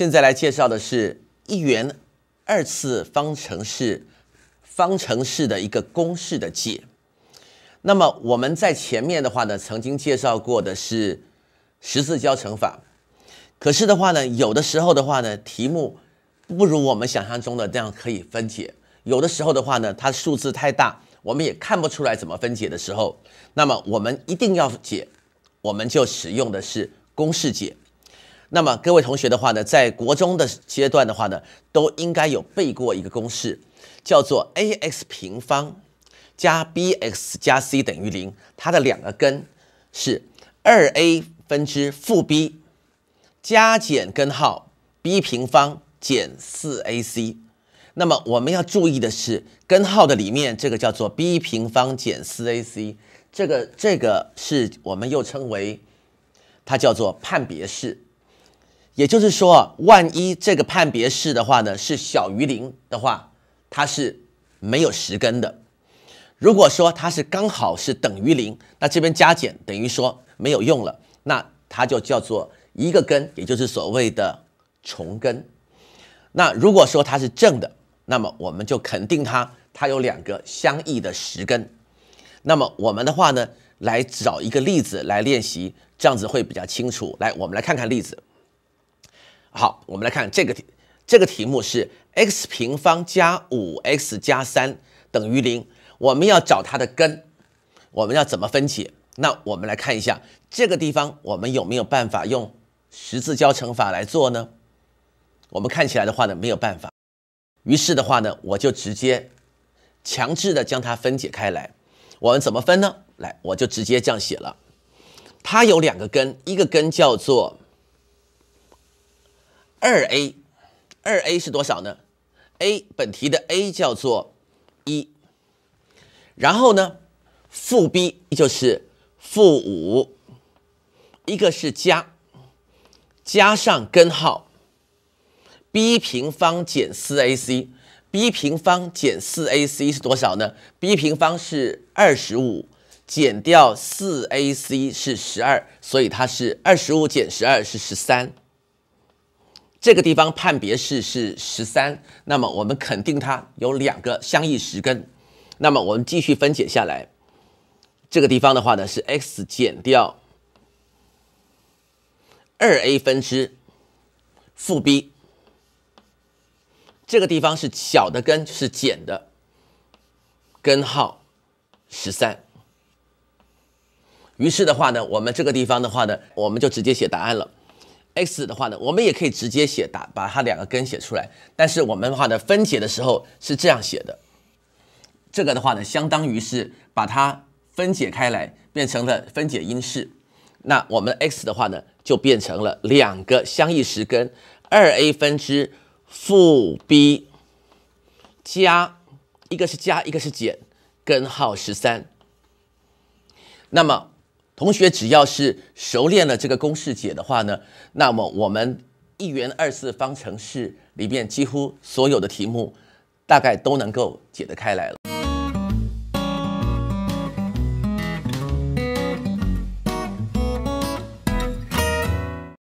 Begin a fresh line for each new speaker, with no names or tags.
现在来介绍的是一元二次方程式方程式的一个公式的解。那么我们在前面的话呢，曾经介绍过的是十字交乘法。可是的话呢，有的时候的话呢，题目不如我们想象中的这样可以分解。有的时候的话呢，它数字太大，我们也看不出来怎么分解的时候，那么我们一定要解，我们就使用的是公式解。那么各位同学的话呢，在国中的阶段的话呢，都应该有背过一个公式，叫做 a x 平方加 b x 加 c 等于零，它的两个根是二 a 分之负 b 加减根号 b 平方减四 ac。那么我们要注意的是，根号的里面这个叫做 b 平方减四 ac，这个这个是我们又称为它叫做判别式。也就是说，万一这个判别式的话呢，是小于零的话，它是没有实根的。如果说它是刚好是等于零，那这边加减等于说没有用了，那它就叫做一个根，也就是所谓的重根。那如果说它是正的，那么我们就肯定它，它有两个相异的实根。那么我们的话呢，来找一个例子来练习，这样子会比较清楚。来，我们来看看例子。好，我们来看这个题，这个题目是 x 平方加五 x 加三等于零，我们要找它的根，我们要怎么分解？那我们来看一下这个地方，我们有没有办法用十字交乘法来做呢？我们看起来的话呢没有办法，于是的话呢我就直接强制的将它分解开来，我们怎么分呢？来，我就直接这样写了，它有两个根，一个根叫做。二 a，二 a 是多少呢？a 本题的 a 叫做一，然后呢，负 b 就是负五，一个是加，加上根号 b 平方减四 ac，b 平方减四 ac 是多少呢？b 平方是二十五，减掉四 ac 是十二，所以它是二十五减十二是十三。这个地方判别式是十三，那么我们肯定它有两个相异实根。那么我们继续分解下来，这个地方的话呢是 x 减掉二 a 分之负 b。这个地方是小的根，是减的根号十三。于是的话呢，我们这个地方的话呢，我们就直接写答案了。x 的话呢，我们也可以直接写打把它两个根写出来，但是我们的话呢，分解的时候是这样写的。这个的话呢，相当于是把它分解开来，变成了分解因式。那我们 x 的话呢，就变成了两个相异实根，二 a 分之负 b 加一个是加一个是减根号十三。那么。同学只要是熟练了这个公式解的话呢，那么我们一元二次方程式里面几乎所有的题目，大概都能够解得开来了。